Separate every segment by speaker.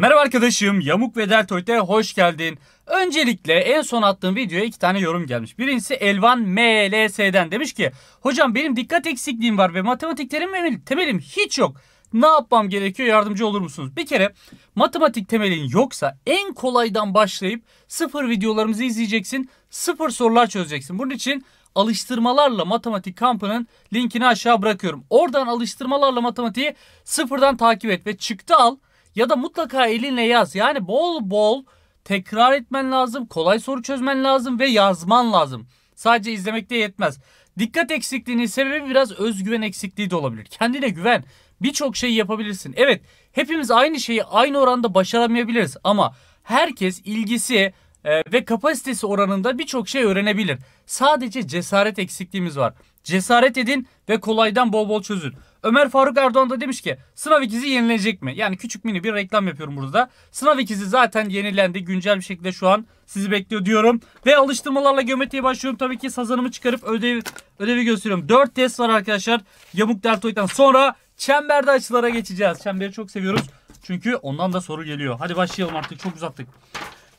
Speaker 1: Merhaba arkadaşım, Yamuk ve Deltoid'e hoş geldin. Öncelikle en son attığım videoya iki tane yorum gelmiş. Birincisi Elvan MLS'den demiş ki Hocam benim dikkat eksikliğim var ve matematiklerim temelim hiç yok. Ne yapmam gerekiyor yardımcı olur musunuz? Bir kere matematik temelin yoksa en kolaydan başlayıp sıfır videolarımızı izleyeceksin. Sıfır sorular çözeceksin. Bunun için alıştırmalarla matematik kampının linkini aşağı bırakıyorum. Oradan alıştırmalarla matematiği sıfırdan takip et ve çıktı al ya da mutlaka elinle yaz. Yani bol bol tekrar etmen lazım, kolay soru çözmen lazım ve yazman lazım. Sadece izlemek de yetmez. Dikkat eksikliğinin sebebi biraz özgüven eksikliği de olabilir. Kendine güven. Birçok şeyi yapabilirsin. Evet, hepimiz aynı şeyi aynı oranda başaramayabiliriz ama herkes ilgisi e, ve kapasitesi oranında birçok şey öğrenebilir. Sadece cesaret eksikliğimiz var. Cesaret edin ve kolaydan bol bol çözün. Ömer Faruk Erdoğan da demiş ki sınav ikizi yenilecek mi? Yani küçük mini bir reklam yapıyorum burada. Sınav ikizi zaten yenilendi. Güncel bir şekilde şu an sizi bekliyor diyorum. Ve alıştırmalarla geometriye başlıyorum. Tabii ki sazanımı çıkarıp ödevi ödevi gösteriyorum. 4 test var arkadaşlar. Yamuk deltoid'den sonra çemberde açılara geçeceğiz. Çemberi çok seviyoruz. Çünkü ondan da soru geliyor. Hadi başlayalım artık çok uzattık.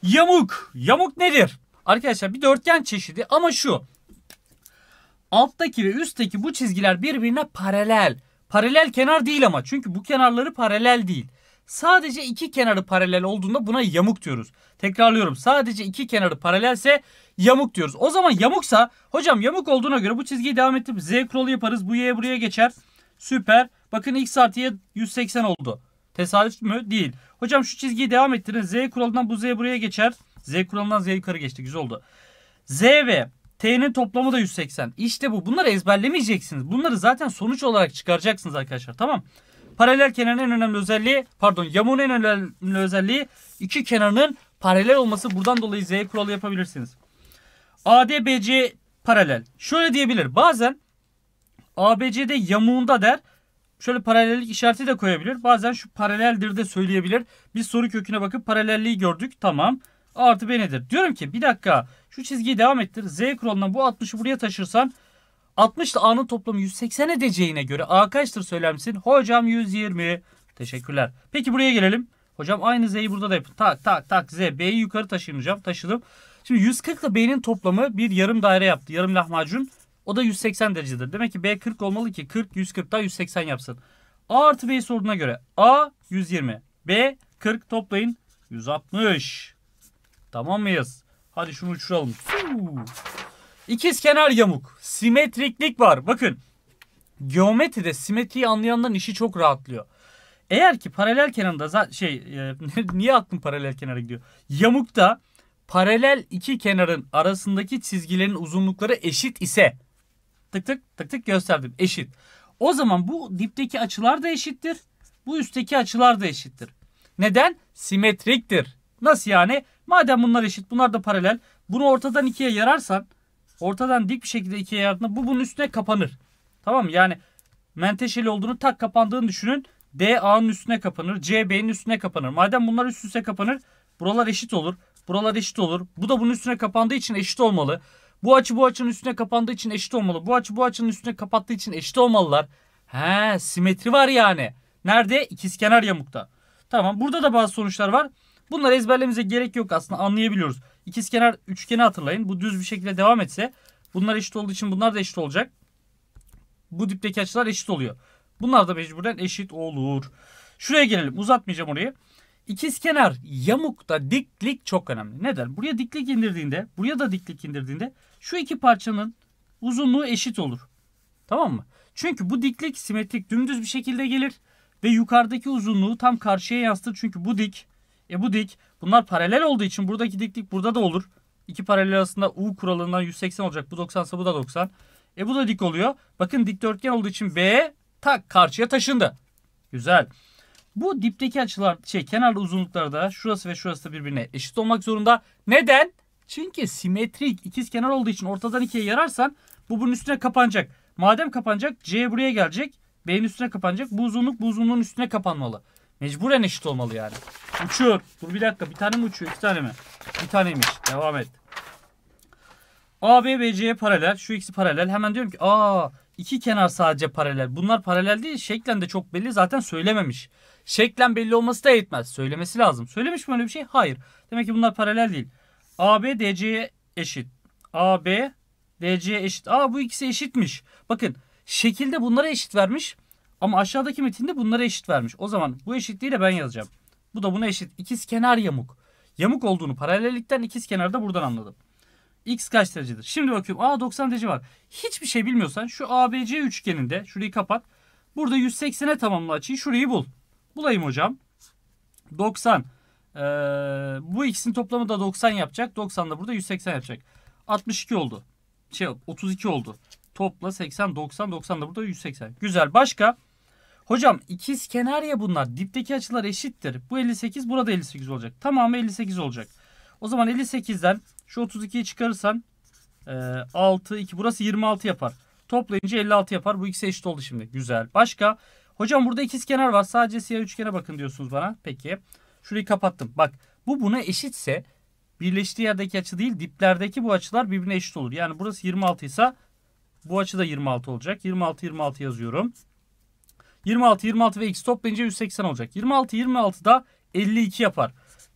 Speaker 1: Yamuk. Yamuk nedir? Arkadaşlar bir dörtgen çeşidi ama şu. Alttaki ve üstteki bu çizgiler birbirine paralel. Paralel kenar değil ama çünkü bu kenarları paralel değil. Sadece iki kenarı paralel olduğunda buna yamuk diyoruz. Tekrarlıyorum sadece iki kenarı paralelse yamuk diyoruz. O zaman yamuksa hocam yamuk olduğuna göre bu çizgiyi devam ettirip z kuralı yaparız. Bu y buraya geçer. Süper. Bakın x artı y 180 oldu. Tesadüf mü? Değil. Hocam şu çizgiyi devam ettirin. Z kuralından bu z buraya geçer. Z kuralından z yukarı geçti. Güzel oldu. Z ve T'nin toplamı da 180. İşte bu. Bunları ezberlemeyeceksiniz. Bunları zaten sonuç olarak çıkaracaksınız arkadaşlar. Tamam. Paralel kenarın en önemli özelliği pardon yamuğun en önemli özelliği iki kenarının paralel olması. Buradan dolayı Z kuralı yapabilirsiniz. ADBC paralel. Şöyle diyebilir. Bazen ABC'de yamuğunda der. Şöyle paralellik işareti de koyabilir. Bazen şu paraleldir de söyleyebilir. Biz soru köküne bakıp paralelliği gördük. Tamam. A artı B nedir? Diyorum ki bir dakika şu çizgiyi devam ettir. Z kuralından bu 60'ı buraya taşırsan 60 ile A'nın toplamı 180 edeceğine göre A kaçtır söyler Hocam 120. Teşekkürler. Peki buraya gelelim. Hocam aynı Z'yi burada da yapın. Tak tak tak Z. B'yi yukarı taşıyın hocam. Taşıdım. Şimdi 140 ile B'nin toplamı bir yarım daire yaptı. Yarım lahmacun. O da 180 derecedir. Demek ki B 40 olmalı ki 40 140 daha 180 yapsın. A artı B'yi sorduğuna göre A 120. B 40 toplayın 160. Tamam mıyız? Hadi şunu uçuralım. Suu. İkiz kenar yamuk. Simetriklik var. Bakın geometride simetriyi anlayanların işi çok rahatlıyor. Eğer ki paralel kenarda şey e, niye aklım paralel kenara gidiyor? Yamukta paralel iki kenarın arasındaki çizgilerin uzunlukları eşit ise tık tık tık tık gösterdim eşit. O zaman bu dipteki açılar da eşittir. Bu üstteki açılar da eşittir. Neden? Simetriktir. Nasıl yani? Madem bunlar eşit bunlar da paralel. Bunu ortadan ikiye yararsan ortadan dik bir şekilde ikiye yardığında bu bunun üstüne kapanır. Tamam mı? Yani menteşeli olduğunu tak kapandığını düşünün. D A'nın üstüne kapanır. C B'nin üstüne kapanır. Madem bunlar üst üste kapanır. Buralar eşit olur. Buralar eşit olur. Bu da bunun üstüne kapandığı için eşit olmalı. Bu açı bu açının üstüne kapandığı için eşit olmalı. Bu açı bu açının üstüne kapattığı için eşit olmalılar. He simetri var yani. Nerede? İkizkenar yamukta. Tamam burada da bazı sonuçlar var. Bunları ezberlemize gerek yok aslında anlayabiliyoruz. İkizkenar üçgeni hatırlayın. Bu düz bir şekilde devam etse bunlar eşit olduğu için bunlar da eşit olacak. Bu dipteki açılar eşit oluyor. Bunlar da mecburen eşit olur. Şuraya gelelim. Uzatmayacağım orayı. İkizkenar yamukta diklik çok önemli. Neden? Buraya diklik indirdiğinde, buraya da diklik indirdiğinde şu iki parçanın uzunluğu eşit olur. Tamam mı? Çünkü bu diklik simetrik dümdüz bir şekilde gelir ve yukarıdaki uzunluğu tam karşıya yansıtır. Çünkü bu dik e bu dik. Bunlar paralel olduğu için buradaki diklik burada da olur. İki paralel arasında U kuralından 180 olacak. Bu 90 ise bu da 90. E bu da dik oluyor. Bakın dikdörtgen olduğu için B tak karşıya taşındı. Güzel. Bu dipteki açılar şey kenarlı da şurası ve şurası da birbirine eşit olmak zorunda. Neden? Çünkü simetrik ikiz kenar olduğu için ortadan ikiye yararsan bu bunun üstüne kapanacak. Madem kapanacak C buraya gelecek. B'nin üstüne kapanacak. Bu uzunluk bu uzunluğun üstüne kapanmalı. Mecburen eşit olmalı yani. Uçuyor. Dur bir dakika. Bir tane mi uçuyor? İki tane mi? Bir taneymiş. Devam et. A, B, B, paralel. Şu ikisi paralel. Hemen diyorum ki aa iki kenar sadece paralel. Bunlar paralel değil. Şeklen de çok belli. Zaten söylememiş. Şeklen belli olması da yetmez. Söylemesi lazım. Söylemiş mi öyle bir şey? Hayır. Demek ki bunlar paralel değil. A, B, D, C'ye eşit. A, B, D, C'ye eşit. Aa bu ikisi eşitmiş. Bakın şekilde bunlara eşit vermiş. Ama aşağıdaki metinde bunlara eşit vermiş. O zaman bu eşitliği de ben yazacağım. Bu da buna eşit. İkiz kenar yamuk. Yamuk olduğunu paralellikten ikiz kenarda buradan anladım. X kaç derecedir? Şimdi bakıyorum. A 90 derece var. Hiçbir şey bilmiyorsan şu ABC üçgeninde şurayı kapat. Burada 180'e tamamla açıyı. Şurayı bul. Bulayım hocam. 90. Ee, bu ikisinin toplamı da 90 yapacak. 90 da burada 180 yapacak. 62 oldu. Şey 32 oldu. Topla 80, 90, 90 da burada 180. Güzel. Başka? Hocam ikiz kenar ya bunlar. Dipteki açılar eşittir. Bu 58 burada 58 olacak. Tamamı 58 olacak. O zaman 58'den şu 32'yi çıkarırsan e, 6, 2 burası 26 yapar. Toplayınca 56 yapar. Bu ikisi eşit oldu şimdi. Güzel. Başka? Hocam burada ikiz kenar var. Sadece siyah üçgene bakın diyorsunuz bana. Peki. Şurayı kapattım. Bak bu buna eşitse birleştiği yerdeki açı değil diplerdeki bu açılar birbirine eşit olur. Yani burası 26 ise bu açı da 26 olacak. 26 26 yazıyorum. 26, 26 ve x top bence 180 olacak. 26, 26 da 52 yapar.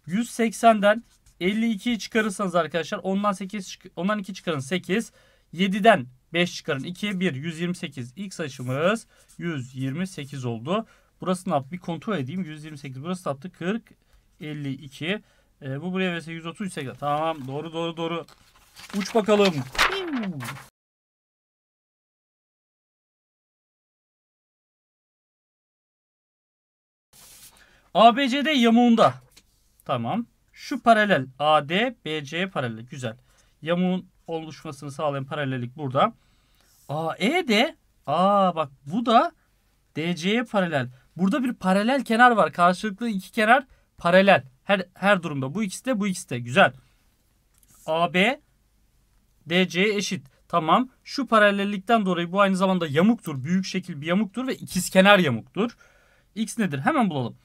Speaker 1: 180'den 52'yi çıkarırsanız arkadaşlar ondan 8 ondan 2 çıkarın 8. 7'den 5 çıkarın 2 1 128 x açımız 128 oldu. Burası ne yaptı? Bir kontrol edeyim. 128 burası ne yaptı? 40 52. E, bu buraya verse 130 ise tamam doğru doğru doğru. Uç bakalım. ABCD yamuğunda. Tamam. Şu paralel AD BC paralel. Güzel. Yamuğun oluşmasını sağlayan paralellik burada. AE de aa bak bu da DC'ye paralel. Burada bir paralel kenar var. Karşılıklı iki kenar paralel. Her her durumda bu ikisi de bu ikisi de güzel. AB DC'ye eşit. Tamam. Şu paralellikten dolayı bu aynı zamanda yamuktur. Büyük şekil bir yamuktur ve ikizkenar yamuktur. X nedir? Hemen bulalım.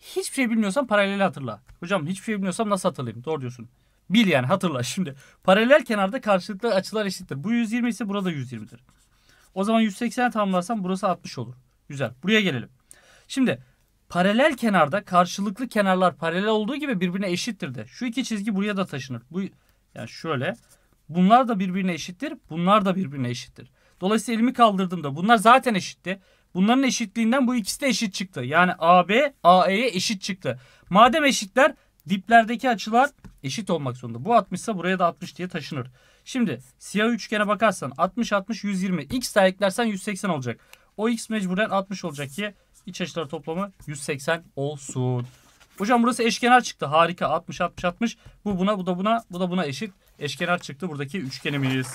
Speaker 1: Hiçbir şey bilmiyorsan paraleli hatırla. Hocam hiçbir şey bilmiyorsam nasıl hatırlayayım? Doğru diyorsun. Bil yani hatırla şimdi. Paralel kenarda karşılıklı açılar eşittir. Bu 120 ise burada 120'dir. O zaman 180'e tamamlarsam burası 60 olur. Güzel. Buraya gelelim. Şimdi paralel kenarda karşılıklı kenarlar paralel olduğu gibi birbirine eşittir de. Şu iki çizgi buraya da taşınır. Bu yani şöyle. Bunlar da birbirine eşittir. Bunlar da birbirine eşittir. Dolayısıyla elimi kaldırdığımda bunlar zaten eşitti. Bunların eşitliğinden bu ikisi de eşit çıktı. Yani AB AE'ye eşit çıktı. Madem eşitler diplerdeki açılar eşit olmak zorunda. Bu 60 ise buraya da 60 diye taşınır. Şimdi siyah üçgene bakarsan 60 60 120 x daha eklersen 180 olacak. O x mecburen 60 olacak ki iç açılar toplamı 180 olsun. Hocam burası eşkenar çıktı. Harika. 60 60 60. Bu buna bu da buna bu da buna eşit. Eşkenar çıktı buradaki üçgenimiz.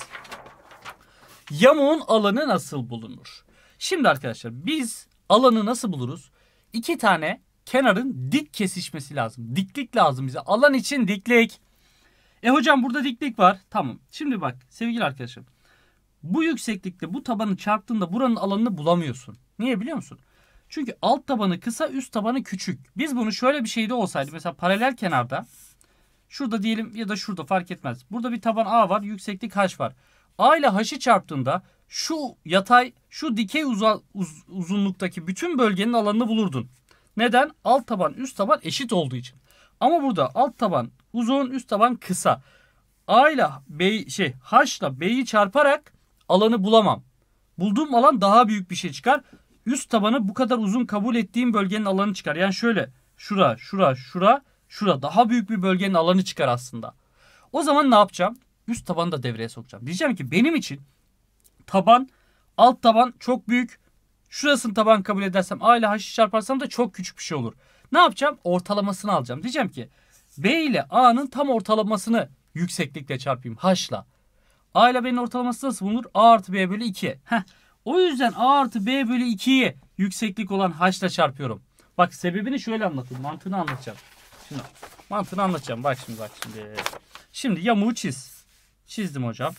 Speaker 1: Yamuğun alanı nasıl bulunur? Şimdi arkadaşlar biz alanı nasıl buluruz? İki tane kenarın dik kesişmesi lazım. Diklik lazım bize. Alan için diklik. E hocam burada diklik var. Tamam. Şimdi bak sevgili arkadaşım. Bu yükseklikte bu tabanı çarptığında buranın alanını bulamıyorsun. Niye biliyor musun? Çünkü alt tabanı kısa üst tabanı küçük. Biz bunu şöyle bir şeyde olsaydı mesela paralel kenarda şurada diyelim ya da şurada fark etmez. Burada bir taban A var yükseklik H var. A ile H'ı çarptığında şu yatay, şu dikey uz, uzunluktaki bütün bölgenin alanını bulurdun. Neden? Alt taban, üst taban eşit olduğu için. Ama burada alt taban uzun, üst taban kısa. A ile B şey H ile B'yi çarparak alanı bulamam. Bulduğum alan daha büyük bir şey çıkar. Üst tabanı bu kadar uzun kabul ettiğim bölgenin alanı çıkar. Yani şöyle şura, şura, şura, şura daha büyük bir bölgenin alanı çıkar aslında. O zaman ne yapacağım? Üst tabanı da devreye sokacağım. Diyeceğim ki benim için taban, alt taban çok büyük. Şurasını taban kabul edersem A ile H'ı çarparsam da çok küçük bir şey olur. Ne yapacağım? Ortalamasını alacağım. Diyeceğim ki B ile A'nın tam ortalamasını yükseklikle çarpayım H'la. A ile B'nin ortalaması nasıl bulunur? A artı B bölü 2. Heh. O yüzden A artı B bölü 2'yi yükseklik olan H'la çarpıyorum. Bak sebebini şöyle anlatayım. Mantığını anlatacağım. Şimdi mantığını anlatacağım. Bak şimdi bak şimdi. Şimdi yamuğu çiz. Çizdim hocam.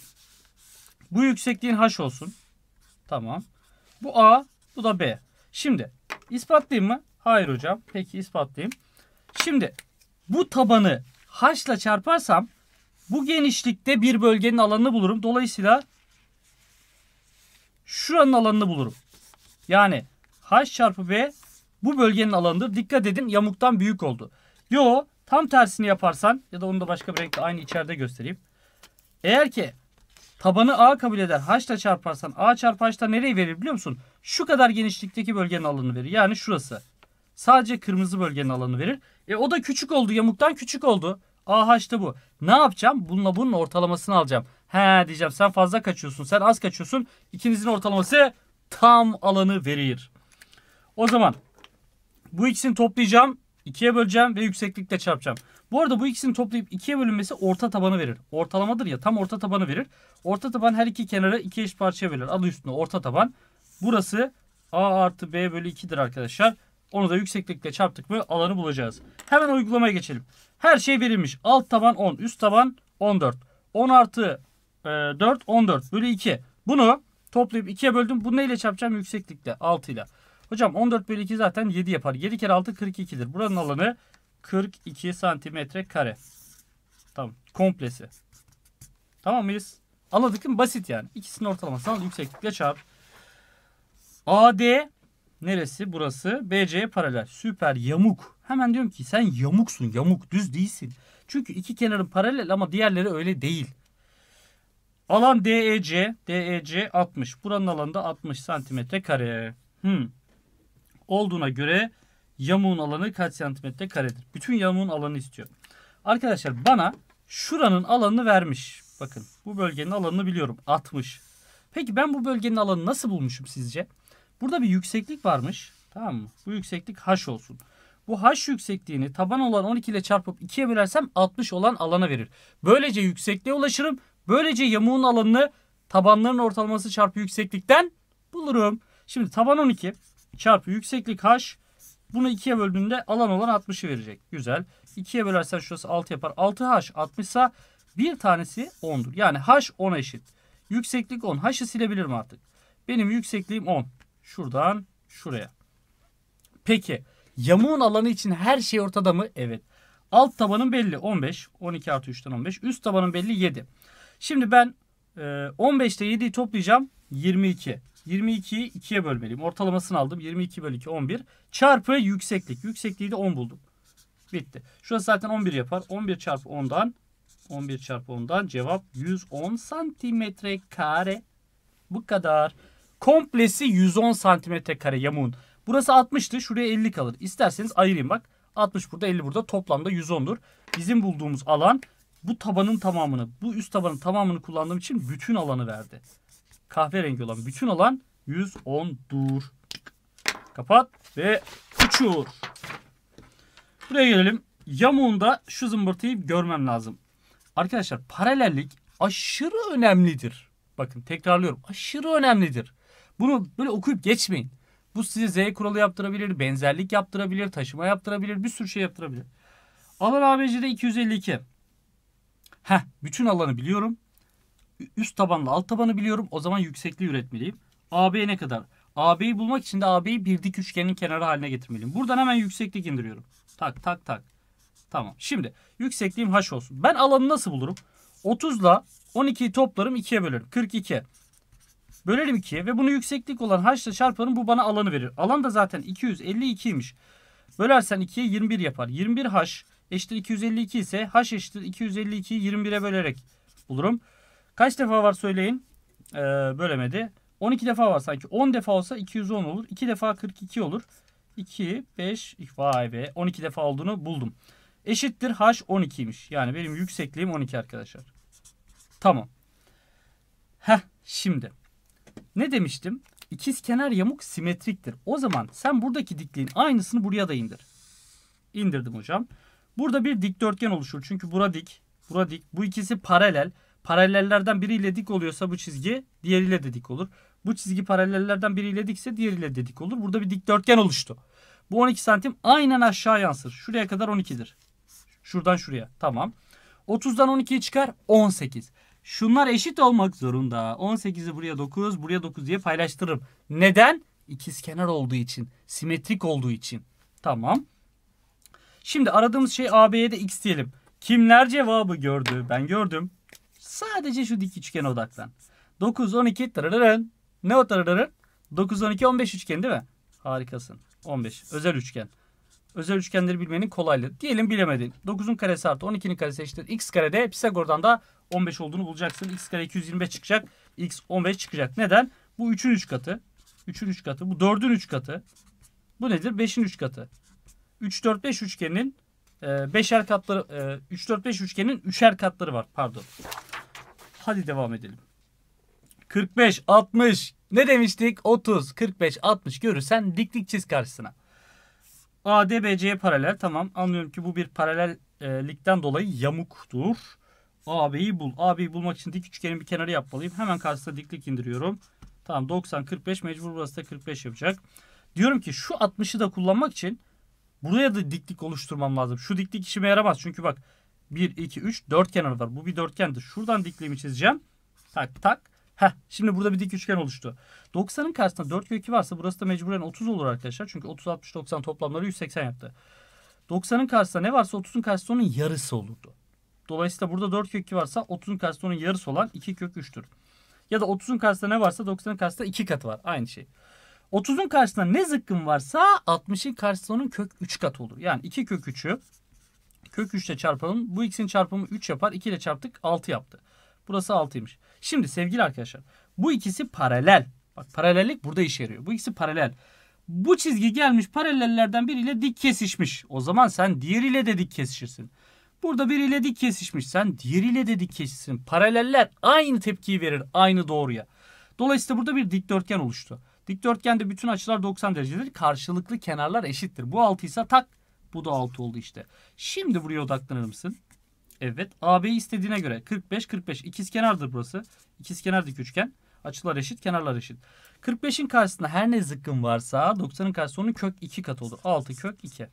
Speaker 1: Bu yüksekliğin haş olsun. Tamam. Bu a, bu da b. Şimdi ispatlayayım mı? Hayır hocam. Peki ispatlayayım. Şimdi bu tabanı haşla çarparsam bu genişlikte bir bölgenin alanını bulurum. Dolayısıyla şuranın alanını bulurum. Yani h çarpı b bu bölgenin alanıdır. Dikkat edin yamuktan büyük oldu. Yo tam tersini yaparsan ya da onu da başka bir renkle aynı içeride göstereyim. Eğer ki Tabanı A kabul eder. H'la çarparsan A çarpı H'la nereyi verir biliyor musun? Şu kadar genişlikteki bölgenin alanını verir. Yani şurası. Sadece kırmızı bölgenin alanı verir. E o da küçük oldu. Yamuktan küçük oldu. AH da bu. Ne yapacağım? Bununla bunun ortalamasını alacağım. He diyeceğim sen fazla kaçıyorsun. Sen az kaçıyorsun. İkinizin ortalaması tam alanı verir. O zaman bu ikisini toplayacağım. ikiye böleceğim ve yükseklikle çarpacağım. Bu arada bu ikisini toplayıp ikiye bölünmesi orta tabanı verir. Ortalamadır ya tam orta tabanı verir. Orta taban her iki kenara iki eş parçaya verir. Adı üstünde orta taban. Burası a artı b bölü 2'dir arkadaşlar. Onu da yükseklikle çarptık ve alanı bulacağız. Hemen uygulamaya geçelim. Her şey verilmiş. Alt taban 10, üst taban 14. 10 artı e, 4, 14 bölü 2. Bunu toplayıp 2'ye böldüm. Bunu neyle çarpacağım? Yükseklikle 6 ile. Hocam 14 bölü 2 zaten 7 yapar. 7 kere 6 42'dir. Buranın alanı 42 santimetre kare. Tamam. Komplesi. Tamam mıyız? Anladık mı? Basit yani. İkisinin ortalaması al. Yükseklikle çarp. AD neresi? Burası. BC'ye paralel. Süper. Yamuk. Hemen diyorum ki sen yamuksun. Yamuk. Düz değilsin. Çünkü iki kenarın paralel ama diğerleri öyle değil. Alan DEC. DEC 60. Buranın alanı da 60 santimetre kare. Hmm. Olduğuna göre yamuğun alanı kaç santimetre karedir? Bütün yamuğun alanı istiyor. Arkadaşlar bana şuranın alanını vermiş. Bakın bu bölgenin alanını biliyorum 60. Peki ben bu bölgenin alanını nasıl bulmuşum sizce? Burada bir yükseklik varmış. Tamam mı? Bu yükseklik h olsun. Bu h yüksekliğini taban olan 12 ile çarpıp 2'ye bölersem 60 olan alana verir. Böylece yüksekliğe ulaşırım. Böylece yamuğun alanını tabanların ortalaması çarpı yükseklikten bulurum. Şimdi taban 12 çarpı yükseklik h bunu 2'ye böldüğünde alan olan 60'ı verecek. Güzel. 2'ye bölersen şurası 6 yapar. 6H 60 ise bir tanesi 10'dur. Yani H 10 eşit. Yükseklik 10. H'ı silebilirim artık. Benim yüksekliğim 10. Şuradan şuraya. Peki yamuğun alanı için her şey ortada mı? Evet. Alt tabanın belli 15. 12 artı 3'ten 15. Üst tabanın belli 7. Şimdi ben e, 15 ile 7'yi toplayacağım. 22. 22'yi 2'ye bölmeliyim. Ortalamasını aldım. 22 bölü 2 11. Çarpı yükseklik. Yüksekliği de 10 buldum. Bitti. Şurası zaten 11 yapar. 11 çarpı 10'dan 11 çarpı 10'dan cevap 110 santimetre kare. Bu kadar. Komplesi 110 santimetre kare yamuğun. Burası 60'tı. Şuraya 50 kalır. İsterseniz ayırayım bak. 60 burada 50 burada toplamda 110'dur. Bizim bulduğumuz alan bu tabanın tamamını bu üst tabanın tamamını kullandığım için bütün alanı verdi kahverengi olan bütün olan dur Kapat ve uçur. Buraya gelelim. Yamuğunda şu zımbırtıyı görmem lazım. Arkadaşlar paralellik aşırı önemlidir. Bakın tekrarlıyorum. Aşırı önemlidir. Bunu böyle okuyup geçmeyin. Bu size Z kuralı yaptırabilir, benzerlik yaptırabilir, taşıma yaptırabilir, bir sürü şey yaptırabilir. Alan ABC'de 252. Heh, bütün alanı biliyorum üst tabanla alt tabanı biliyorum. O zaman yüksekliği üretmeliyim. AB ne kadar? AB'yi bulmak için de AB'yi bir dik üçgenin kenarı haline getirmeliyim. Buradan hemen yükseklik indiriyorum. Tak tak tak. Tamam. Şimdi yüksekliğim h olsun. Ben alanı nasıl bulurum? 30 ile 12'yi toplarım 2'ye bölerim. 42. Bölerim 2'ye ve bunu yükseklik olan h ile çarparım. Bu bana alanı verir. Alan da zaten 252'ymiş. Bölersen 2'ye 21 yapar. 21 h eşittir 252 ise h eşittir 252'yi 21'e bölerek bulurum. Kaç defa var söyleyin. Ee, bölemedi. 12 defa var sanki. 10 defa olsa 210 olur. 2 defa 42 olur. 2, 5, vay be 12 defa olduğunu buldum. Eşittir h 12'ymiş. Yani benim yüksekliğim 12 arkadaşlar. Tamam. Heh şimdi. Ne demiştim? İkiz kenar yamuk simetriktir. O zaman sen buradaki dikliğin aynısını buraya da indir. İndirdim hocam. Burada bir dikdörtgen oluşur. Çünkü bura dik, bura dik. Bu ikisi paralel. Paralellerden biriyle dik oluyorsa bu çizgi diğeriyle de dik olur. Bu çizgi paralellerden biriyle dikse diğeriyle de dik olur. Burada bir dikdörtgen oluştu. Bu 12 santim aynen aşağı yansır. Şuraya kadar 12'dir. Şuradan şuraya. Tamam. 30'dan 12'yi çıkar 18. Şunlar eşit olmak zorunda. 18'i buraya 9, buraya 9 diye paylaştırırım. Neden? İkiz kenar olduğu için. Simetrik olduğu için. Tamam. Şimdi aradığımız şey AB'ye de X diyelim. Kimler cevabı gördü? Ben gördüm. Sadece şu dik üçgene odaklan. 9, 12 tırırırın. Ne o tırırırın? 9, 12, 15 üçgen değil mi? Harikasın. 15. Özel üçgen. Özel üçgenleri bilmenin kolaylığı. Diyelim bilemedin. 9'un karesi artı 12'nin karesi eşittir. X karede Pisagor'dan da 15 olduğunu bulacaksın. X kare 225 çıkacak. X 15 çıkacak. Neden? Bu 3'ün 3 katı. 3'ün 3 katı. Bu 4'ün 3 katı. Bu nedir? 5'in 3 katı. 3, 4, 5 üçgenin 5'er e, katları 3, 4, 5 üçgenin 3'er katları var. Pardon. Hadi devam edelim. 45, 60. Ne demiştik? 30, 45, 60 görürsen dik çiz karşısına. ADBC'ye paralel tamam. Anlıyorum ki bu bir paralellikten dolayı yamuktur. AB'yi bul. AB'yi bulmak için dik üçgenin bir kenarı yapmalıyım. Hemen karşısına diklik indiriyorum. Tamam 90 45 mecbur burası da 45 yapacak. Diyorum ki şu 60'ı da kullanmak için buraya da diklik oluşturmam lazım. Şu diklik işime yaramaz. Çünkü bak 1, 2, 3 dörtgen var. Bu bir dörtgendir Şuradan diklemi çizeceğim. Tak tak. Heh, şimdi burada bir dik üçgen oluştu. 90'ın karşısında 4 kök 2 varsa burası da mecburen 30 olur arkadaşlar. Çünkü 30, 60, 90 toplamları 180 yaptı. 90'ın karşısında ne varsa 30'un karşısında onun yarısı olurdu. Dolayısıyla burada 4 kök 2 varsa 30'un karşısında onun yarısı olan 2 kök 3'tür. Ya da 30'un karşısında ne varsa 90'ın karşısında 2 katı var. Aynı şey. 30'un karşısında ne zıkkım varsa 60'ın karşısında onun kök 3 katı olur. Yani 2 kök 3'ü Kök 3 ile çarpalım. Bu x'in çarpımı 3 yapar. 2 ile çarptık 6 yaptı. Burası 6'ymış. Şimdi sevgili arkadaşlar bu ikisi paralel. Bak paralellik burada işe yarıyor. Bu ikisi paralel. Bu çizgi gelmiş paralellerden biriyle dik kesişmiş. O zaman sen diğeriyle de dik kesişirsin. Burada biriyle dik kesişmiş. Sen diğeriyle de dik kesişsin. Paraleller aynı tepkiyi verir aynı doğruya. Dolayısıyla burada bir dikdörtgen oluştu. Dikdörtgende bütün açılar 90 derecedir. Karşılıklı kenarlar eşittir. Bu 6 ise tak bu da 6 oldu işte. Şimdi buraya odaklanır mısın? Evet. AB istediğine göre 45 45 ikizkenardır burası. İkizkenardaki üçgen. Açılar eşit, kenarlar eşit. 45'in karşısında her ne zıkkın varsa 90'ın karşısında onun kök 2 katı olur. 6 kök 2.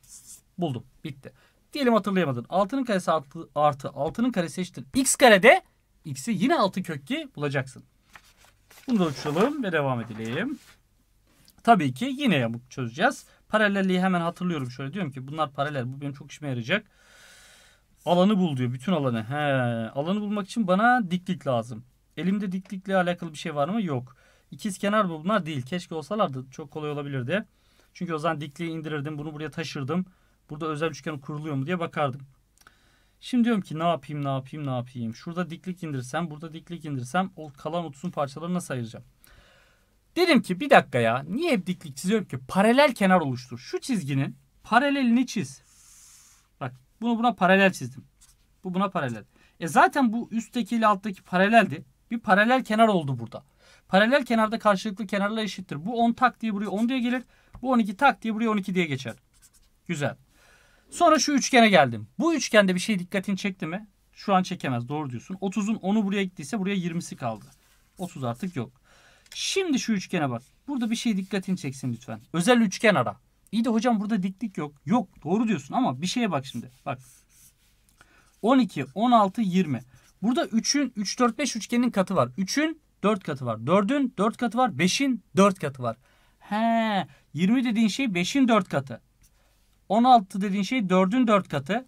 Speaker 1: Buldum. Bitti. Diyelim hatırlayamadın. 6'nın karesi artı, artı 6'nın karesi eşittir. X karede x'i yine 6 kök 2 bulacaksın. Bunu da uçalım ve devam edelim. Tabii ki yine yamuk çözeceğiz. Paralelliği hemen hatırlıyorum şöyle. Diyorum ki bunlar paralel. Bu benim çok işime yarayacak. Alanı bul diyor. Bütün alanı. He, alanı bulmak için bana diklik lazım. Elimde diklikle alakalı bir şey var mı? Yok. İkiz kenar mı bunlar? Değil. Keşke olsalardı. Çok kolay olabilirdi. Çünkü o zaman dikliği indirirdim. Bunu buraya taşırdım. Burada özel üçgen kuruluyor mu diye bakardım. Şimdi diyorum ki ne yapayım ne yapayım ne yapayım. Şurada diklik indirsem burada diklik indirsem o kalan 30'un parçalarını nasıl ayıracağım? Dedim ki bir dakika ya niye hep diklik çiziyorum ki? Paralel kenar oluştur. Şu çizginin paralelini çiz. Bak bunu buna paralel çizdim. Bu buna paralel. E zaten bu üstteki ile alttaki paraleldi. Bir paralel kenar oldu burada. Paralel kenarda karşılıklı kenarlar eşittir. Bu 10 tak diye buraya 10 diye gelir. Bu 12 tak diye buraya 12 diye geçer. Güzel. Sonra şu üçgene geldim. Bu üçgende bir şey dikkatini çekti mi? Şu an çekemez. Doğru diyorsun. 30'un 10'u buraya gittiyse buraya 20'si kaldı. 30 artık yok. Şimdi şu üçgene bak. Burada bir şey dikkatini çeksin lütfen. Özel üçgen ara. İyi de hocam burada diklik yok. Yok doğru diyorsun ama bir şeye bak şimdi. Bak. 12, 16, 20. Burada 3'ün 3, 4, 5 üçgenin katı var. 3'ün 4 katı var. 4'ün 4 katı var. 5'in 4 katı var. He 20 dediğin şey 5'in 4 katı. 16 dediğin şey 4'ün 4 katı.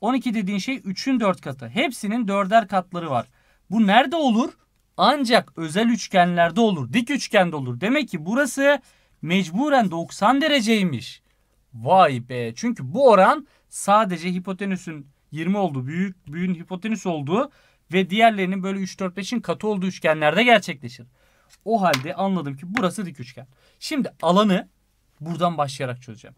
Speaker 1: 12 dediğin şey 3'ün 4 katı. Hepsinin 4'er katları var. Bu nerede olur? ancak özel üçgenlerde olur. Dik üçgende olur. Demek ki burası mecburen 90 dereceymiş. Vay be. Çünkü bu oran sadece hipotenüsün 20 olduğu, büyük büyüğün hipotenüs olduğu ve diğerlerinin böyle 3 4 5'in katı olduğu üçgenlerde gerçekleşir. O halde anladım ki burası dik üçgen. Şimdi alanı buradan başlayarak çözeceğim.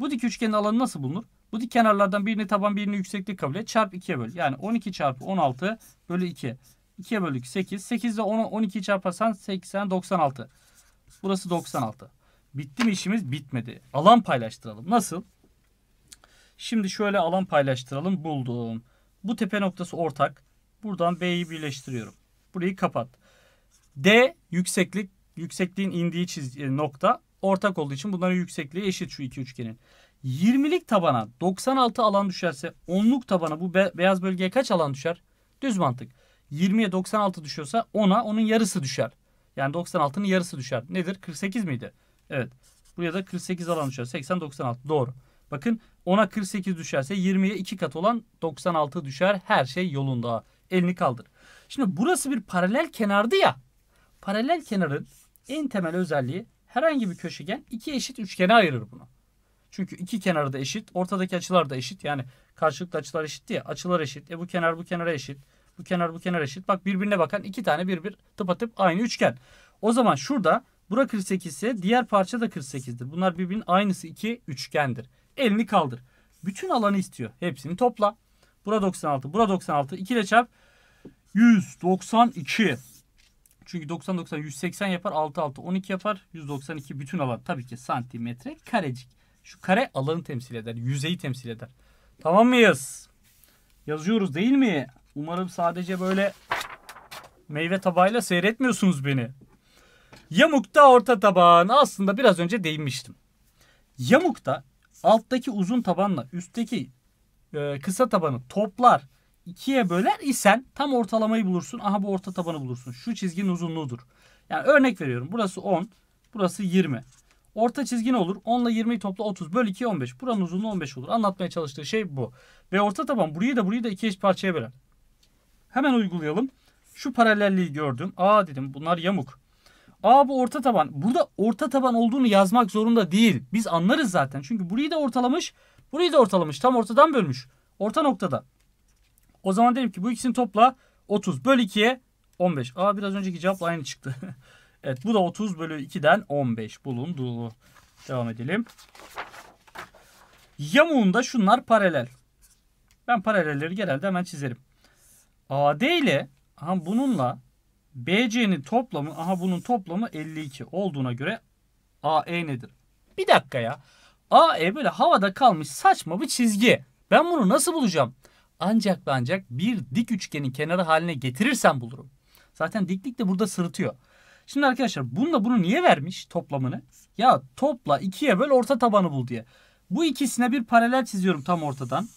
Speaker 1: Bu dik üçgenin alanı nasıl bulunur? Bu dik kenarlardan birini taban birini yükseklik kabul et. Çarp 2'ye böl. Yani 12 çarpı 16 bölü 2. 2'ye böldük 8. 8 ile 10'u 12 çarparsan 80, 96. Burası 96. Bitti mi işimiz? Bitmedi. Alan paylaştıralım. Nasıl? Şimdi şöyle alan paylaştıralım. Buldum. Bu tepe noktası ortak. Buradan B'yi birleştiriyorum. Burayı kapat. D yükseklik. Yüksekliğin indiği çiz e, nokta ortak olduğu için bunların yüksekliği eşit şu iki üçgenin. 20'lik tabana 96 alan düşerse 10'luk tabana bu be beyaz bölgeye kaç alan düşer? Düz mantık. 20'ye 96 düşüyorsa 10'a onun yarısı düşer. Yani 96'nın yarısı düşer. Nedir? 48 miydi? Evet. Buraya da 48 alan düşer. 80, 96. Doğru. Bakın 10'a 48 düşerse 20'ye 2 kat olan 96 düşer. Her şey yolunda. Elini kaldır. Şimdi burası bir paralel kenardı ya. Paralel kenarın en temel özelliği herhangi bir köşegen iki eşit üçgene ayırır bunu. Çünkü iki kenarı da eşit. Ortadaki açılar da eşit. Yani karşılıklı açılar eşit diye açılar eşit. E bu kenar bu kenara eşit. Bu kenar bu kenar eşit. Bak birbirine bakan iki tane birbir tıpatıp aynı üçgen. O zaman şurada bura 48 ise diğer parça da 48'dir. Bunlar birbirinin aynısı iki üçgendir. Elini kaldır. Bütün alanı istiyor. Hepsini topla. Bura 96, bura 96. 2 ile çarp. 192. Çünkü 90 90 180 yapar 6 6 12 yapar 192 bütün alan tabii ki santimetre karecik. Şu kare alanı temsil eder, yüzeyi temsil eder. Tamam mıyız? Yazıyoruz değil mi? Umarım sadece böyle meyve tabağıyla seyretmiyorsunuz beni. Yamukta orta taban. Aslında biraz önce değinmiştim. Yamukta alttaki uzun tabanla üstteki e, kısa tabanı toplar ikiye böler isen tam ortalamayı bulursun. Aha bu orta tabanı bulursun. Şu çizginin uzunluğudur. Yani örnek veriyorum. Burası 10. Burası 20. Orta çizgin olur. 10 ile 20'yi topla 30. Böl 2 15. Buranın uzunluğu 15 olur. Anlatmaya çalıştığı şey bu. Ve orta taban burayı da burayı da iki eş parçaya böler. Hemen uygulayalım. Şu paralelliği gördüm. Aa dedim bunlar yamuk. Aa bu orta taban. Burada orta taban olduğunu yazmak zorunda değil. Biz anlarız zaten. Çünkü burayı da ortalamış. Burayı da ortalamış. Tam ortadan bölmüş. Orta noktada. O zaman derim ki bu ikisini topla 30 bölü 2'ye 15. Aa biraz önceki cevapla aynı çıktı. evet bu da 30 bölü 2'den 15 bulundu. Devam edelim. Yamuğunda şunlar paralel. Ben paralelleri genelde hemen çizerim. AD ile aha bununla BC'nin toplamı aha bunun toplamı 52 olduğuna göre AE nedir? Bir dakika ya. AE böyle havada kalmış saçma bir çizgi. Ben bunu nasıl bulacağım? Ancak ve ancak bir dik üçgenin kenarı haline getirirsem bulurum. Zaten diklik de burada sırıtıyor. Şimdi arkadaşlar bununla bunu niye vermiş toplamını? Ya topla ikiye böl orta tabanı bul diye. Bu ikisine bir paralel çiziyorum tam ortadan.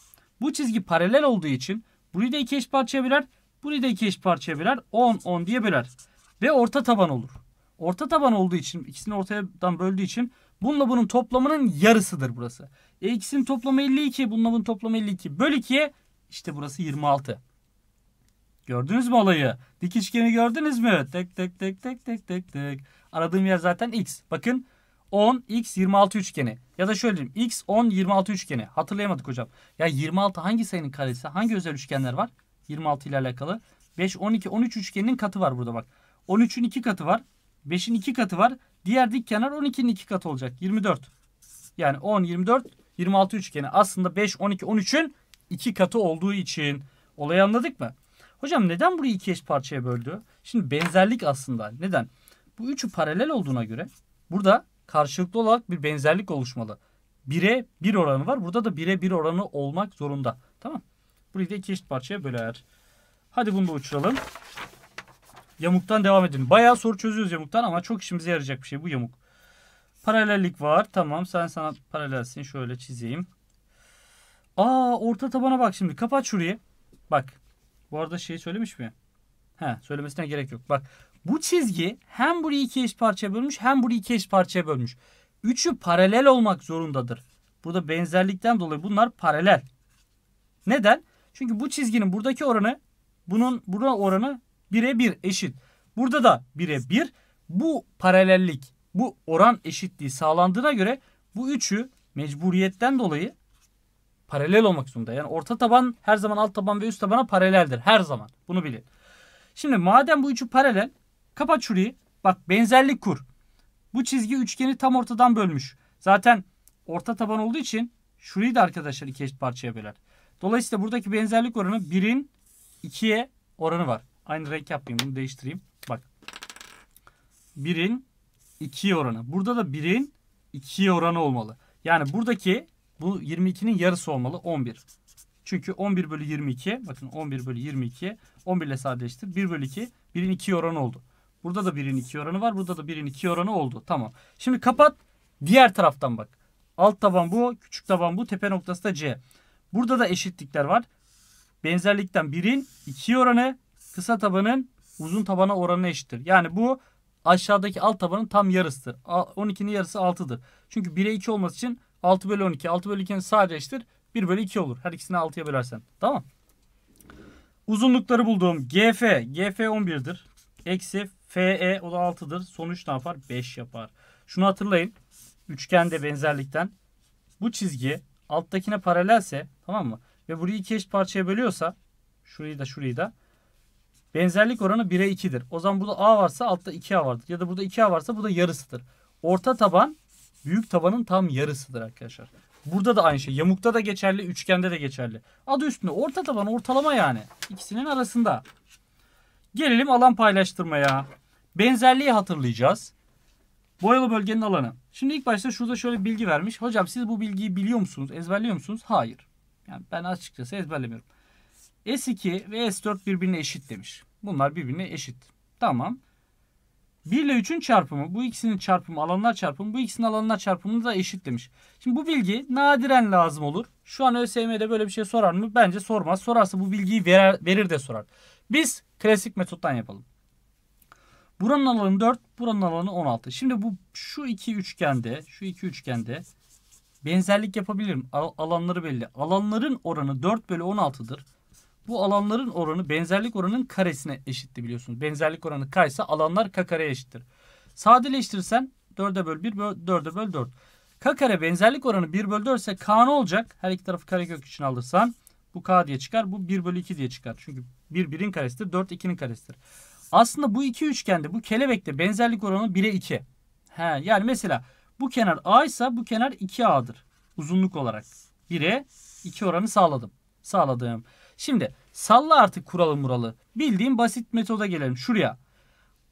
Speaker 1: Bu çizgi paralel olduğu için Burayı da iki eş parçaya böler. Burayı da iki eş parçaya böler. 10, 10 diye böler. Ve orta taban olur. Orta taban olduğu için ikisini ortadan böldüğü için bununla bunun toplamının yarısıdır burası. E ikisinin toplamı 52. Bununla bunun toplamı 52. Böl 2'ye işte burası 26. Gördünüz mü olayı? Dik üçgeni gördünüz mü? Tek tek tek tek tek tek tek. Aradığım yer zaten x. Bakın 10 x 26 üçgeni ya da şöyle diyeyim x 10 26 üçgeni hatırlayamadık hocam. Ya 26 hangi sayının karesi? Hangi özel üçgenler var? 26 ile alakalı. 5 12 13 üçgeninin katı var burada bak. 13'ün 2 katı var. 5'in 2 katı var. Diğer dik kenar 12'nin 2 katı olacak. 24. Yani 10 24 26 üçgeni aslında 5 12 13'ün 2 katı olduğu için olayı anladık mı? Hocam neden burayı iki eş parçaya böldü? Şimdi benzerlik aslında. Neden? Bu üçü paralel olduğuna göre burada karşılıklı olarak bir benzerlik oluşmalı. Bire bir oranı var. Burada da bire bir oranı olmak zorunda. Tamam. Burayı da iki eşit parçaya böler. Hadi bunu da uçuralım. Yamuktan devam edin. Bayağı soru çözüyoruz yamuktan ama çok işimize yarayacak bir şey bu yamuk. Paralellik var. Tamam sen sana paralelsin. Şöyle çizeyim. Aa orta tabana bak şimdi. Kapat şurayı. Bak. Bu arada şeyi söylemiş mi? He söylemesine gerek yok. Bak bu çizgi hem burayı iki eş parçaya bölmüş hem burayı iki eş parçaya bölmüş. Üçü paralel olmak zorundadır. Burada benzerlikten dolayı bunlar paralel. Neden? Çünkü bu çizginin buradaki oranı bunun buna oranı 1'e bir eşit. Burada da 1'e bir. Bu paralellik, bu oran eşitliği sağlandığına göre bu üçü mecburiyetten dolayı paralel olmak zorunda. Yani orta taban her zaman alt taban ve üst tabana paraleldir. Her zaman. Bunu bilin. Şimdi madem bu üçü paralel Kapat şurayı. Bak benzerlik kur. Bu çizgi üçgeni tam ortadan bölmüş. Zaten orta taban olduğu için şurayı da arkadaşlar iki eşit parçaya böler. Dolayısıyla buradaki benzerlik oranı 1'in 2'ye oranı var. Aynı renk yapmayayım bunu değiştireyim. Bak 1'in 2'ye oranı. Burada da 1'in 2'ye oranı olmalı. Yani buradaki bu 22'nin yarısı olmalı 11. Çünkü 11 bölü 22 bakın 11 bölü 22 11 ile sadeleştir. 1 bölü 2 1'in 2 oranı oldu. Burada da 1'in 2 oranı var. Burada da 1'in 2 oranı oldu. Tamam. Şimdi kapat. Diğer taraftan bak. Alt taban bu. Küçük taban bu. Tepe noktası da C. Burada da eşitlikler var. Benzerlikten 1'in 2 oranı kısa tabanın uzun tabana oranına eşittir. Yani bu aşağıdaki alt tabanın tam yarısıdır. 12'nin yarısı 6'dır. Çünkü 1'e 2 olması için 6 bölü 12. 6 bölü 2'nin sadece eşittir. 1 bölü 2 olur. Her ikisini 6'ya bölersen. Tamam. Uzunlukları bulduğum GF. GF 11'dir. Eksi FE o da 6'dır. Sonuç ne yapar? 5 yapar. Şunu hatırlayın. Üçgende benzerlikten bu çizgi alttakine paralelse tamam mı? Ve burayı iki eşit parçaya bölüyorsa şurayı da şurayı da benzerlik oranı 1'e 2'dir. O zaman burada A varsa altta 2A vardır. Ya da burada 2A varsa bu da yarısıdır. Orta taban büyük tabanın tam yarısıdır arkadaşlar. Burada da aynı şey. Yamukta da geçerli, üçgende de geçerli. Adı üstünde orta taban ortalama yani. İkisinin arasında. Gelelim alan paylaştırmaya. Benzerliği hatırlayacağız. Boyalı bölgenin alanı. Şimdi ilk başta şurada şöyle bilgi vermiş. Hocam siz bu bilgiyi biliyor musunuz? Ezberliyor musunuz? Hayır. Yani ben açıkçası ezberlemiyorum. S2 ve S4 birbirine eşit demiş. Bunlar birbirine eşit. Tamam. 1 ile 3'ün çarpımı, bu ikisinin çarpımı, alanlar çarpımı, bu ikisinin alanlar çarpımını da eşit demiş. Şimdi bu bilgi nadiren lazım olur. Şu an ÖSYM'de böyle bir şey sorar mı? Bence sormaz. Sorarsa bu bilgiyi verer, verir de sorar. Biz klasik metottan yapalım. Buranın alanı 4, buranın alanı 16. Şimdi bu şu iki üçgende, şu iki üçgende benzerlik yapabilirim. alanları belli. Alanların oranı 4 bölü 16'dır. Bu alanların oranı benzerlik oranının karesine eşitti biliyorsunuz. Benzerlik oranı k ise alanlar k kareye eşittir. Sadeleştirirsen 4'e böl 1, bölü 4'e böl 4. K kare benzerlik oranı 1 bölü 4 ise k ne olacak? Her iki tarafı karekök için alırsan bu k diye çıkar. Bu 1 bölü 2 diye çıkar. Çünkü 1 1'in karesidir. 4 2'nin karesidir. Aslında bu iki üçgende bu kelebekte benzerlik oranı 1'e 2. He, yani mesela bu kenar A ise bu kenar 2A'dır. Uzunluk olarak. 1'e 2 oranı sağladım. Sağladım. Şimdi salla artık kuralı muralı. Bildiğim basit metoda gelelim. Şuraya.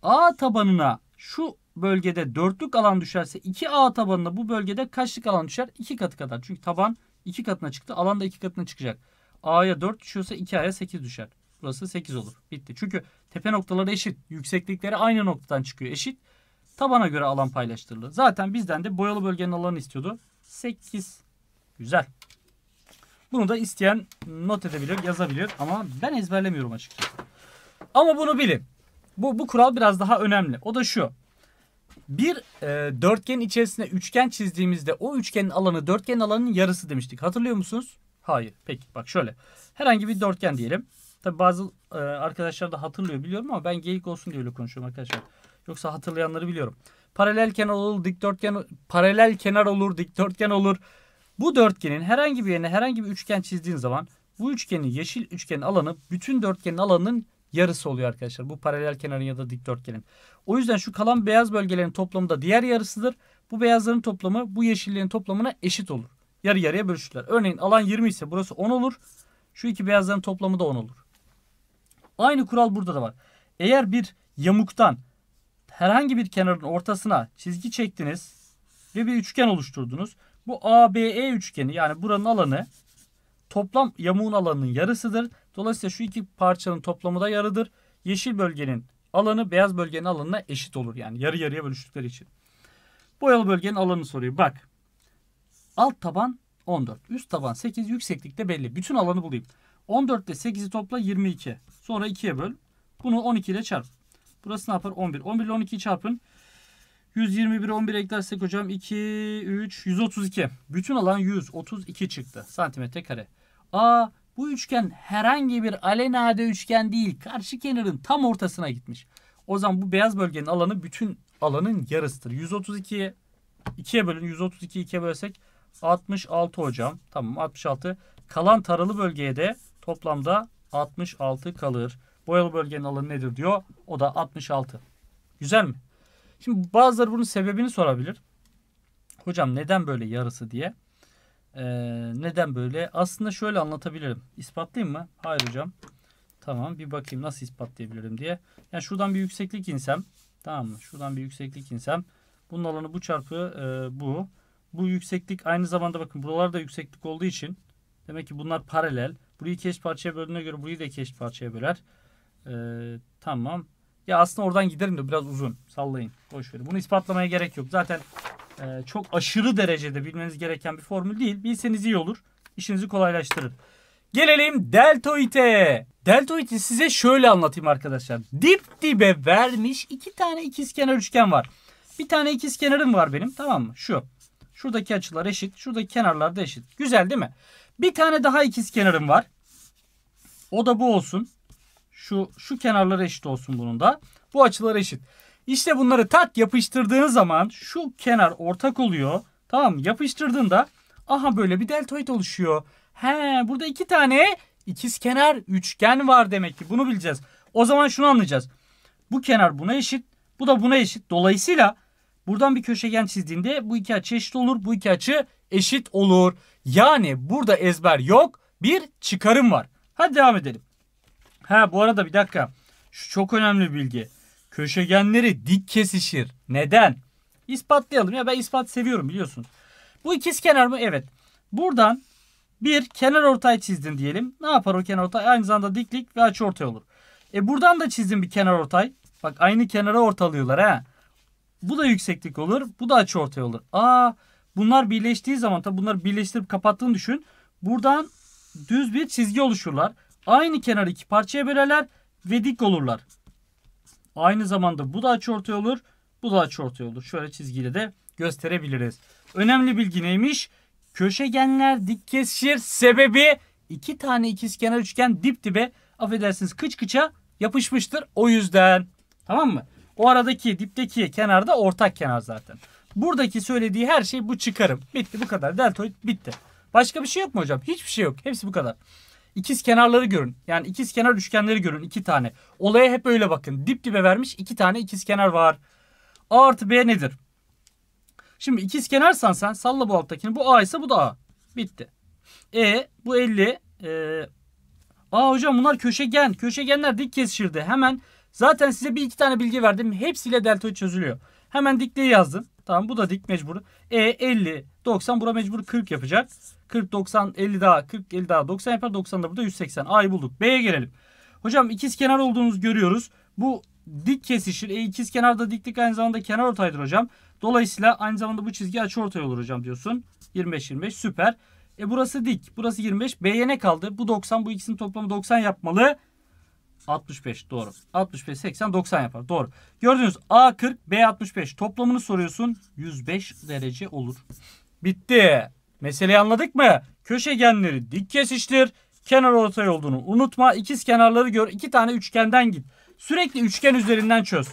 Speaker 1: A tabanına şu bölgede dörtlük alan düşerse 2A tabanına bu bölgede kaçlık alan düşer? 2 katı kadar. Çünkü taban 2 katına çıktı. Alan da 2 katına çıkacak. A'ya 4 düşüyorsa 2A'ya 8 düşer. Burası 8 olur. Bitti. Çünkü tepe noktaları eşit. Yükseklikleri aynı noktadan çıkıyor. Eşit. Tabana göre alan paylaştırılır. Zaten bizden de boyalı bölgenin alanı istiyordu. 8. Güzel. Bunu da isteyen not edebilir, yazabilir ama ben ezberlemiyorum açıkçası. Ama bunu bilin. Bu, bu kural biraz daha önemli. O da şu. Bir e, dörtgen içerisine üçgen çizdiğimizde o üçgenin alanı dörtgenin alanının yarısı demiştik. Hatırlıyor musunuz? Hayır. Peki bak şöyle. Herhangi bir dörtgen diyelim. Tabi bazı e, arkadaşlar da hatırlıyor biliyorum ama ben geyik olsun diye öyle konuşuyorum arkadaşlar. Yoksa hatırlayanları biliyorum. Paralel kenar olur, dikdörtgen paralel kenar olur, dikdörtgen olur. Bu dörtgenin herhangi bir yerine herhangi bir üçgen çizdiğin zaman bu üçgenin yeşil üçgenin alanı bütün dörtgenin alanının yarısı oluyor arkadaşlar. Bu paralel kenarın ya da dikdörtgenin. O yüzden şu kalan beyaz bölgelerin toplamı da diğer yarısıdır. Bu beyazların toplamı bu yeşillerin toplamına eşit olur. Yarı yarıya bölüştüler Örneğin alan 20 ise burası 10 olur. Şu iki beyazların toplamı da 10 olur. Aynı kural burada da var. Eğer bir yamuktan herhangi bir kenarın ortasına çizgi çektiniz ve bir üçgen oluşturdunuz. Bu ABE üçgeni yani buranın alanı toplam yamuğun alanının yarısıdır. Dolayısıyla şu iki parçanın toplamı da yarıdır. Yeşil bölgenin alanı beyaz bölgenin alanına eşit olur. Yani yarı yarıya bölüştükleri için. Boyalı bölgenin alanını soruyor. Bak alt taban 14, üst taban 8, yükseklikte belli. Bütün alanı bulayım. 14 ile 8'i topla 22. Sonra 2'ye böl. Bunu 12 ile çarp. Burası ne yapar? 11. 11 ile 12'yi çarpın. 121'e 11 eklersek hocam 2, 3, 132. Bütün alan 132 çıktı. Santimetre kare. Aa bu üçgen herhangi bir alenade üçgen değil. Karşı kenarın tam ortasına gitmiş. O zaman bu beyaz bölgenin alanı bütün alanın yarısıdır. 132'ye 2'ye bölün. 132'yi 2'ye bölsek 66 hocam. Tamam 66. Kalan taralı bölgeye de Toplamda 66 kalır. Boyalı bölgenin alanı nedir diyor. O da 66. Güzel mi? Şimdi bazıları bunun sebebini sorabilir. Hocam neden böyle yarısı diye. Ee, neden böyle? Aslında şöyle anlatabilirim. İspatlayayım mı? Hayır hocam. Tamam bir bakayım nasıl ispatlayabilirim diye. Yani şuradan bir yükseklik insem. Tamam mı? Şuradan bir yükseklik insem. Bunun alanı bu çarpı e, bu. Bu yükseklik aynı zamanda bakın buralarda yükseklik olduğu için demek ki bunlar paralel. Burayı keş parçaya bölüne göre burayı da keş parçaya böler. Ee, tamam. Ya aslında oradan giderim de biraz uzun. Sallayın. Boş verin. Bunu ispatlamaya gerek yok. Zaten e, çok aşırı derecede bilmeniz gereken bir formül değil. Bilseniz iyi olur. İşinizi kolaylaştırır. Gelelim deltoide. Deltoidi size şöyle anlatayım arkadaşlar. Dip dibe vermiş iki tane ikizkenar üçgen var. Bir tane ikizkenarım var benim tamam mı? Şu. Şuradaki açılar eşit. Şuradaki kenarlar da eşit. Güzel değil mi? Bir tane daha ikiz kenarım var. O da bu olsun. Şu, şu kenarları eşit olsun bunun da. Bu açılar eşit. İşte bunları tak yapıştırdığın zaman şu kenar ortak oluyor. Tamam mı? Yapıştırdığında aha böyle bir deltoid oluşuyor. He burada iki tane ikiz kenar üçgen var demek ki. Bunu bileceğiz. O zaman şunu anlayacağız. Bu kenar buna eşit. Bu da buna eşit. Dolayısıyla Buradan bir köşegen çizdiğinde bu iki açı eşit olur. Bu iki açı eşit olur. Yani burada ezber yok. Bir çıkarım var. Hadi devam edelim. Ha bu arada bir dakika. Şu çok önemli bilgi. Köşegenleri dik kesişir. Neden? İspatlayalım. Ya ben ispat seviyorum biliyorsun. Bu ikiz kenar mı? Evet. Buradan bir kenar ortay çizdin diyelim. Ne yapar o kenar ortay? Aynı zamanda diklik ve açı ortay olur. E buradan da çizdim bir kenar ortay. Bak aynı kenara ortalıyorlar ha. Bu da yükseklik olur. Bu da ortaya olur. Aa bunlar birleştiği zaman tabi bunları birleştirip kapattığını düşün. Buradan düz bir çizgi oluşurlar. Aynı kenarı iki parçaya bölerler ve dik olurlar. Aynı zamanda bu da ortaya olur. Bu da ortaya olur. Şöyle çizgiyle de gösterebiliriz. Önemli bilgi neymiş? Köşegenler dik kesişir. Sebebi iki tane ikizkenar üçgen dip dibe affedersiniz kıç kıça yapışmıştır. O yüzden tamam mı? O aradaki dipteki kenarda ortak kenar zaten. Buradaki söylediği her şey bu çıkarım. Bitti bu kadar. Deltoid bitti. Başka bir şey yok mu hocam? Hiçbir şey yok. Hepsi bu kadar. İkiz kenarları görün. Yani ikiz kenar üçgenleri görün. iki tane. Olaya hep öyle bakın. Dip dibe vermiş iki tane ikiz kenar var. A artı B nedir? Şimdi ikiz kenarsan sen salla bu alttakini. Bu A ise bu da A. Bitti. E bu 50. E, Aa hocam bunlar köşegen. Köşegenler dik kesişirdi. Hemen Zaten size bir iki tane bilgi verdim. Hepsiyle delta çözülüyor. Hemen dikteyi yazdım. Tamam bu da dik mecbur. E 50 90 bura mecbur 40 yapacak. 40 90 50 daha 40 50 daha 90 yapar. 90 da burada 180. A'yı bulduk. B'ye gelelim. Hocam ikiz kenar olduğumuzu görüyoruz. Bu dik kesişir. E ikiz kenarda diklik aynı zamanda kenar ortaydır hocam. Dolayısıyla aynı zamanda bu çizgi açı ortay olur hocam diyorsun. 25 25 süper. E burası dik. Burası 25. B'ye ne kaldı? Bu 90 bu ikisinin toplamı 90 yapmalı. 65 doğru. 65, 80, 90 yapar. Doğru. Gördünüz A40, B65 toplamını soruyorsun. 105 derece olur. Bitti. Meseleyi anladık mı? Köşegenleri dik kesiştir. Kenar ortay olduğunu unutma. İkiz kenarları gör. İki tane üçgenden git. Sürekli üçgen üzerinden çöz.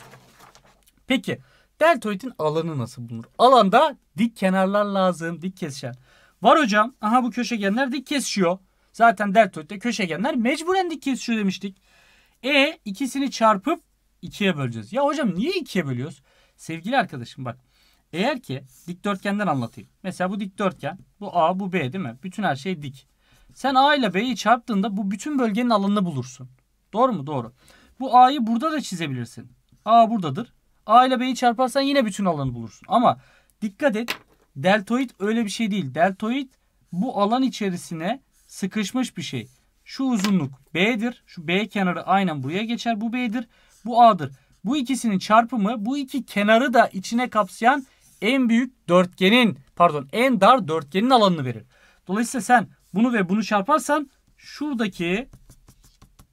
Speaker 1: Peki deltoidin alanı nasıl bulunur? Alanda dik kenarlar lazım. Dik kesişen. Var hocam. Aha bu köşegenler dik kesişiyor. Zaten deltoidde köşegenler mecburen dik kesişiyor demiştik. E ikisini çarpıp 2'ye böleceğiz. Ya hocam niye 2'ye bölüyoruz? Sevgili arkadaşım bak. Eğer ki dikdörtgenden anlatayım. Mesela bu dikdörtgen. Bu A bu B değil mi? Bütün her şey dik. Sen A ile B'yi çarptığında bu bütün bölgenin alanını bulursun. Doğru mu? Doğru. Bu A'yı burada da çizebilirsin. A buradadır. A ile B'yi çarparsan yine bütün alanı bulursun. Ama dikkat et. Deltoid öyle bir şey değil. Deltoid bu alan içerisine sıkışmış bir şey. Şu uzunluk B'dir. Şu B kenarı aynen buraya geçer. Bu B'dir. Bu A'dır. Bu ikisinin çarpımı bu iki kenarı da içine kapsayan en büyük dörtgenin pardon en dar dörtgenin alanını verir. Dolayısıyla sen bunu ve bunu çarparsan şuradaki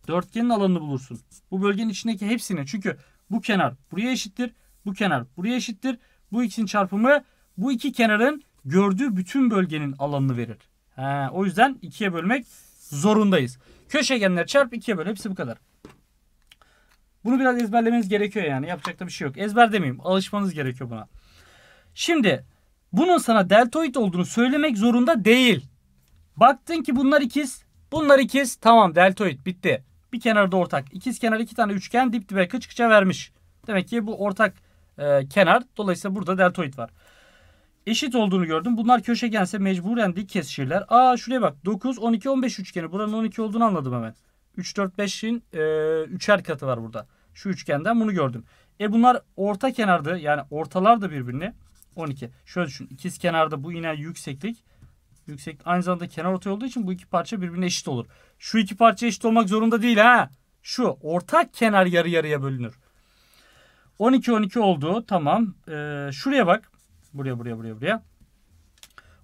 Speaker 1: dörtgenin alanını bulursun. Bu bölgenin içindeki hepsini çünkü bu kenar buraya eşittir. Bu kenar buraya eşittir. Bu ikisinin çarpımı bu iki kenarın gördüğü bütün bölgenin alanını verir. He, o yüzden ikiye bölmek zorundayız. Köşegenler çarp 2'ye böl. Hepsi bu kadar. Bunu biraz ezberlemeniz gerekiyor yani. Yapacak da bir şey yok. Ezber demeyeyim. Alışmanız gerekiyor buna. Şimdi bunun sana deltoid olduğunu söylemek zorunda değil. Baktın ki bunlar ikiz. Bunlar ikiz. Tamam deltoid bitti. Bir kenarda ortak. İkiz kenar iki tane üçgen dip dibe kıç kıça vermiş. Demek ki bu ortak e, kenar. Dolayısıyla burada deltoid var eşit olduğunu gördüm. Bunlar köşegense mecburen dik kesişirler. Aa şuraya bak. 9, 12, 15 üçgeni. Buranın 12 olduğunu anladım hemen. 3, 4, 5'in e, üçer katı var burada. Şu üçgenden bunu gördüm. E bunlar orta kenarda yani ortalar da birbirine. 12. Şöyle düşün. İkiz kenarda bu inen yükseklik yüksek aynı zamanda kenar ortay olduğu için bu iki parça birbirine eşit olur. Şu iki parça eşit olmak zorunda değil ha. Şu ortak kenar yarı yarıya bölünür. 12 12 oldu. Tamam. Ee, şuraya bak. Buraya buraya buraya buraya.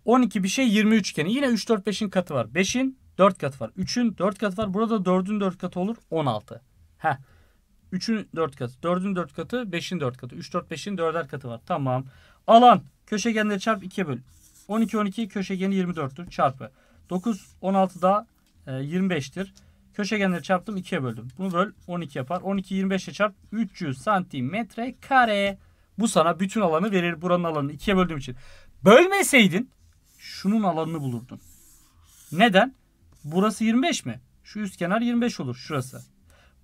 Speaker 1: 12 bir şey 20 üçgeni. Yine 3 4 5'in katı var. 5'in 4 katı var. 3'ün 4 katı var. Burada 4'ün 4 katı olur 16. Ha. 3'ün 4 katı, 4'ün 4 katı, 5'in 4 katı. 3 4 5'in 4'er katı var. Tamam. Alan köşegenleri çarp 2 böl. 12 12 köşegeni 24'tür çarpı. 9 16 da e, 25'tir. Köşegenleri çarptım 2'ye böldüm. Bunu böl 12 yapar. 12 25'e çarp 300 santimetre kare. Bu sana bütün alanı verir. Buranın alanını ikiye böldüğüm için. Bölmeseydin şunun alanını bulurdun. Neden? Burası 25 mi? Şu üst kenar 25 olur şurası.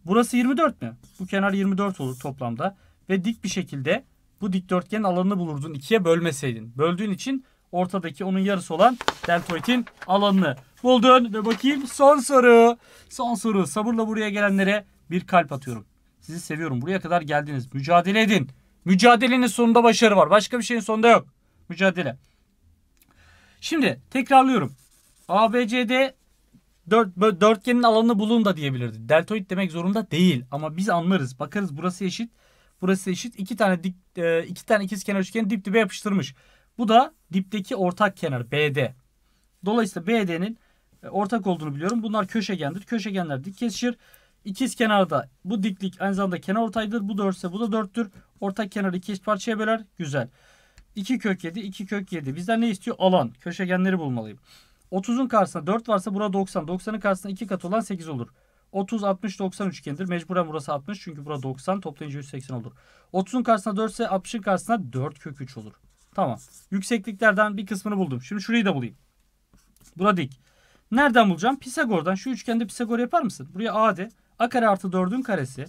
Speaker 1: Burası 24 mi? Bu kenar 24 olur toplamda. Ve dik bir şekilde bu dikdörtgenin alanını bulurdun. ikiye bölmeseydin. Böldüğün için ortadaki onun yarısı olan deltoidin alanını buldun. Ve bakayım son soru. Son soru. Sabırla buraya gelenlere bir kalp atıyorum. Sizi seviyorum. Buraya kadar geldiniz. Mücadele edin. Mücadelenin sonunda başarı var. Başka bir şeyin sonunda yok. Mücadele. Şimdi tekrarlıyorum. ABCD dört, dörtgenin alanını bulun da diyebilirdi. Deltoid demek zorunda değil ama biz anlarız. Bakarız burası eşit. Burası eşit. İki tane dik, e, iki tane ikizkenar üçgeni dip dibe yapıştırmış. Bu da dipteki ortak kenar BD. Dolayısıyla BD'nin e, ortak olduğunu biliyorum. Bunlar köşegendir. Köşegenler dik kesişir. İkiz kenarda bu diklik aynı zamanda kenar ortaydır. Bu 4 ise bu da 4'tür. Ortak kenarı iki eşit parçaya böler. Güzel. 2 kök 7, 2 kök 7. Bizden ne istiyor? Alan. Köşegenleri bulmalıyım. 30'un karşısında 4 varsa bura 90. 90'ın karşısında 2 kat olan 8 olur. 30, 60, 90 üçgendir. Mecburen burası 60 çünkü bura 90. Toplayınca 180 olur. 30'un karşısında 4 ise 60'ın karşısında 4 kök 3 olur. Tamam. Yüksekliklerden bir kısmını buldum. Şimdi şurayı da bulayım. Bura dik. Nereden bulacağım? Pisagor'dan. Şu üçgende Pisagor yapar mısın? Buraya A de a kare artı 4'ün karesi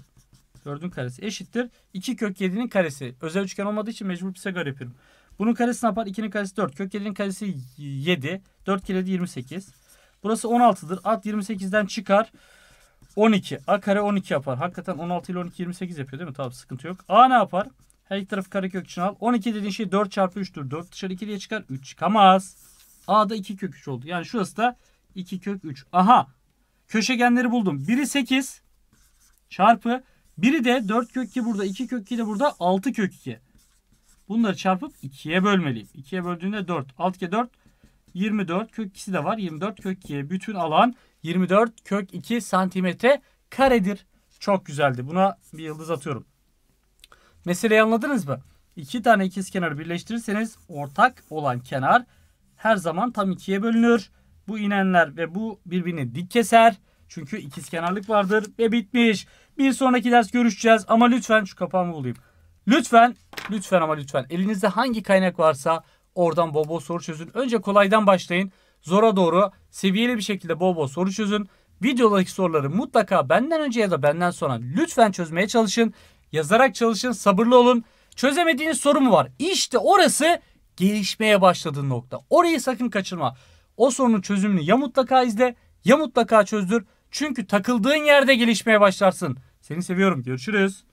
Speaker 1: 4'ün karesi eşittir 2 kök 7'nin karesi. Özel üçgen olmadığı için mecbur Pisagor yapıyorum. Bunun karesi ne yapar? 2'nin karesi 4. Kök 7'nin karesi 7. 4 kere 7 28. Burası 16'dır. At 28'den çıkar. 12. A kare 12 yapar. Hakikaten 16 ile 12 28 yapıyor değil mi? Tamam sıkıntı yok. A ne yapar? Her iki tarafı kare kök için al. 12 dediğin şey 4 çarpı 3'tür. 4 dışarı 2 diye çıkar. 3 çıkamaz. A da 2 kök 3 oldu. Yani şurası da 2 kök 3. Aha. Köşegenleri buldum. Biri 8 çarpı biri de 4 kök 2 burada 2 kök 2 de burada 6 kök 2. Bunları çarpıp 2'ye bölmeliyim. 2'ye böldüğünde 4. 6 kere 4 24 kök 2'si de var. 24 kök 2 bütün alan 24 kök 2 santimetre karedir. Çok güzeldi. Buna bir yıldız atıyorum. Meseleyi anladınız mı? İki tane ikiz kenarı birleştirirseniz ortak olan kenar her zaman tam ikiye bölünür. Bu inenler ve bu birbirini dik keser. Çünkü ikiz kenarlık vardır ve bitmiş. Bir sonraki ders görüşeceğiz ama lütfen şu kapağımı bulayım. Lütfen, lütfen ama lütfen elinizde hangi kaynak varsa oradan bol bol soru çözün. Önce kolaydan başlayın. Zora doğru seviyeli bir şekilde bol bol soru çözün. Videodaki soruları mutlaka benden önce ya da benden sonra lütfen çözmeye çalışın. Yazarak çalışın, sabırlı olun. Çözemediğiniz soru mu var? İşte orası gelişmeye başladığın nokta. Orayı sakın kaçırma. O sorunun çözümünü ya mutlaka izle ya mutlaka çözdür çünkü takıldığın yerde gelişmeye başlarsın. Seni seviyorum. Görüşürüz.